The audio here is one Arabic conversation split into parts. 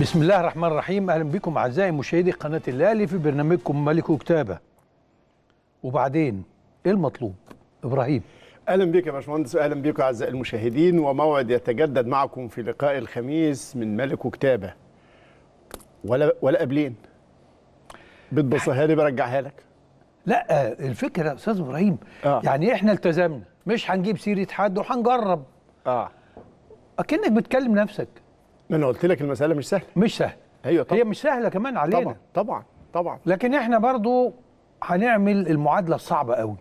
بسم الله الرحمن الرحيم اهلا بكم اعزائي مشاهدي قناه الاهلي في برنامجكم ملك وكتابه وبعدين ايه المطلوب ابراهيم اهلا بك يا باشمهندس واهلا بكم اعزائي المشاهدين وموعد يتجدد معكم في لقاء الخميس من ملك وكتابه ولا ولا قبلين بتبصها لي برجعها لك لا الفكره يا استاذ ابراهيم آه. يعني احنا التزمنا مش هنجيب سيره حد وهنجرب اه اكنك بتكلم نفسك ما انا قلت لك المساله مش سهله مش سهله ايوه طبعا هي مش سهله كمان علينا طبعا طبعا طبعا لكن احنا برضو هنعمل المعادله الصعبه قوي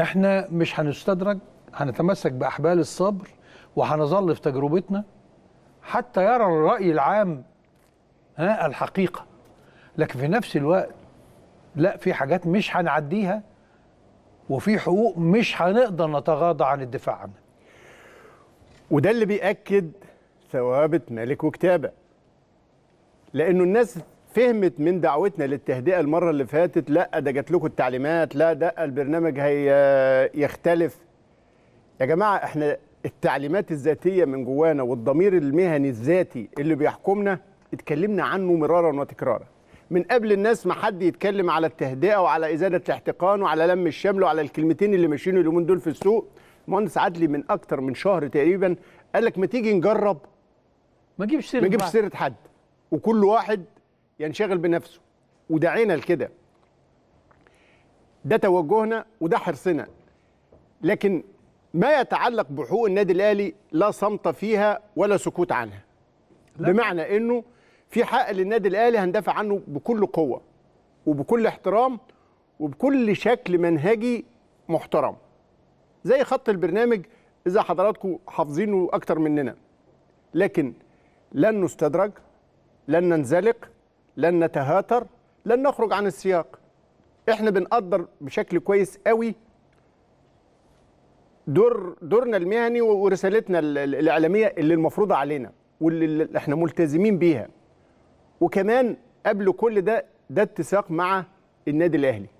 احنا مش هنستدرج هنتمسك باحبال الصبر وهنظل في تجربتنا حتى يرى الراي العام ها الحقيقه لكن في نفس الوقت لا في حاجات مش هنعديها وفي حقوق مش هنقدر نتغاضى عن الدفاع عنها وده اللي بيأكد ثوابت ملك وكتابه لانه الناس فهمت من دعوتنا للتهدئه المره اللي فاتت لا ده جات لكم التعليمات لا ده البرنامج هي يختلف يا جماعه احنا التعليمات الذاتيه من جوانا والضمير المهني الذاتي اللي بيحكمنا اتكلمنا عنه مرارا وتكرارا من قبل الناس ما حد يتكلم على التهدئه وعلى ازاله الاحتقان وعلى لم الشمل وعلى الكلمتين اللي ماشيين اليومين دول في السوق المهندس عدلي من اكتر من شهر تقريبا قال لك ما تيجي نجرب ما تجيبش سيره ما تجيبش سيره حد وكل واحد ينشغل بنفسه ودعينا لكده ده توجهنا وده حرصنا لكن ما يتعلق بحقوق النادي الاهلي لا صمت فيها ولا سكوت عنها لا. بمعنى انه في حق للنادي الاهلي هندافع عنه بكل قوه وبكل احترام وبكل شكل منهجي محترم زي خط البرنامج اذا حضراتكم حافظينه اكتر مننا لكن لن نستدرج لن ننزلق لن نتهاتر لن نخرج عن السياق احنا بنقدر بشكل كويس قوي دور دورنا المهني ورسالتنا الاعلاميه اللي المفروضه علينا واللي احنا ملتزمين بيها وكمان قبل كل ده ده اتساق مع النادي الاهلي